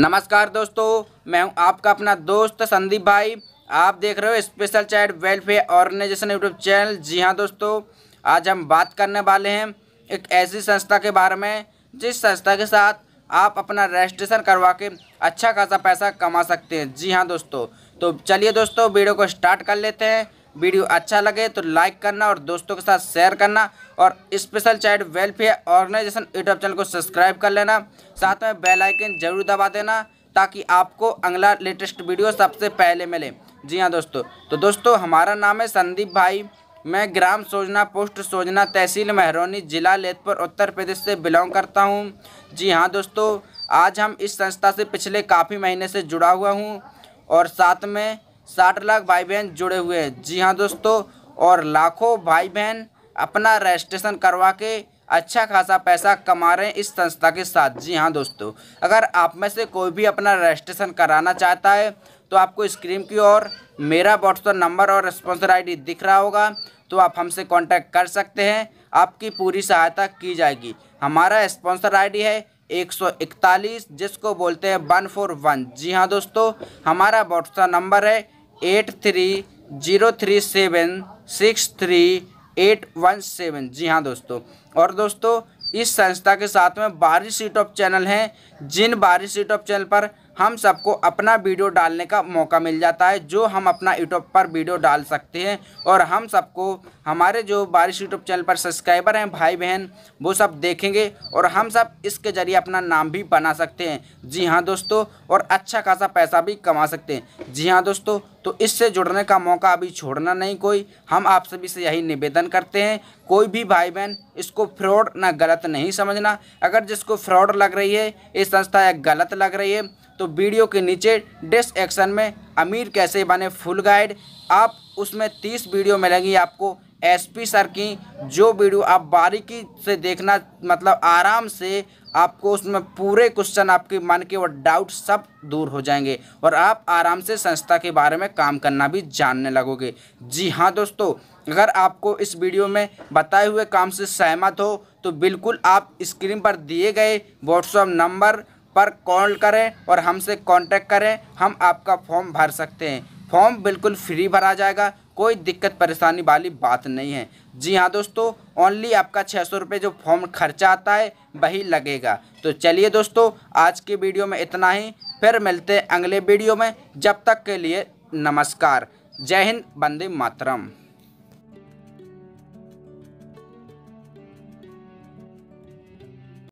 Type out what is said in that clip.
नमस्कार दोस्तों मैं हूं आपका अपना दोस्त संदीप भाई आप देख रहे हो special child welfare organisation YouTube channel जी हाँ दोस्तों आज हम बात करने वाले हैं एक ऐसी संस्था के बारे में जिस संस्था के साथ आप अपना रजिस्ट्रेशन करवा के अच्छा खासा पैसा कमा सकते हैं जी हाँ दोस्तों तो चलिए दोस्तों वीडियो को स्टार्ट कर लेते हैं वीडियो अच्छा लगे तो लाइक करना और दोस्तों के साथ शेयर करना और special child welfare organisation YouTube channel को सब्सक्राइब कर लेना साथ में बेल आइकन जरूर दबा देना ताकि आपको अगला लेटेस्ट वीडियो सबसे पहले मिले जी हाँ दोस्तों तो दोस्तों हमारा नाम है संदीप भाई मैं ग्राम सोजना पोस्ट सोजना तहसील महरौनी जिला लेतपुर उत्तर प्रदेश से बिलोंग करता हूँ जी हाँ दोस्तों आज हम इस संस्था से पिछले काफ़ी महीने से जुड़ा हुआ हूँ और साथ में साठ लाख भाई बहन जुड़े हुए हैं जी हाँ दोस्तों और लाखों भाई बहन अपना रजिस्ट्रेशन करवा के अच्छा खासा पैसा कमा रहे हैं इस संस्था के साथ जी हाँ दोस्तों अगर आप में से कोई भी अपना रजिस्ट्रेशन कराना चाहता है तो आपको स्क्रीन की ओर मेरा व्हाट्सअप नंबर और स्पॉन्सर आईडी दिख रहा होगा तो आप हमसे कांटेक्ट कर सकते हैं आपकी पूरी सहायता की जाएगी हमारा स्पॉन्सर आईडी है 141 जिसको बोलते हैं 141 जी हाँ दोस्तों हमारा व्हाट्सअप नंबर है eight three zero three seven six three eight one seven जी हाँ दोस्तों और दोस्तों इस संस्था के साथ में बारह सीट ऑफ चैनल हैं जिन बारह सीट ऑफ चैनल पर हम सबको अपना वीडियो डालने का मौका मिल जाता है जो हम अपना यूट्यूब पर वीडियो डाल सकते हैं और हम सबको हमारे जो बारिश यूट्यूब चैनल पर सब्सक्राइबर हैं भाई बहन वो सब देखेंगे और हम सब इसके ज़रिए अपना नाम भी बना सकते हैं जी हाँ दोस्तों और अच्छा खासा पैसा भी कमा सकते हैं जी हाँ दोस्तों तो इससे जुड़ने का मौका अभी छोड़ना नहीं कोई हम आप सभी से यही निवेदन करते हैं कोई भी भाई बहन इसको फ्रॉड ना गलत नहीं समझना अगर जिसको फ्रॉड लग रही है ये संस्था या गलत लग रही है तो वीडियो के नीचे डिस्क एक्शन में अमीर कैसे बने फुल गाइड आप उसमें तीस वीडियो मिलेंगी आपको एसपी सर की जो वीडियो आप बारीकी से देखना मतलब आराम से आपको उसमें पूरे क्वेश्चन आपके मन के और डाउट सब दूर हो जाएंगे और आप आराम से संस्था के बारे में काम करना भी जानने लगोगे जी हाँ दोस्तों अगर आपको इस वीडियो में बताए हुए काम से सहमत हो तो बिल्कुल आप स्क्रीन पर दिए गए व्हाट्सअप नंबर पर कॉल करें और हमसे कांटेक्ट करें हम आपका फॉर्म भर सकते हैं फॉर्म बिल्कुल फ्री भरा जाएगा कोई दिक्कत परेशानी वाली बात नहीं है जी हाँ दोस्तों ओनली आपका छः सौ रुपये जो फॉर्म खर्चा आता है वही लगेगा तो चलिए दोस्तों आज के वीडियो में इतना ही फिर मिलते हैं अगले वीडियो में जब तक के लिए नमस्कार जय हिंद बंदे मातरम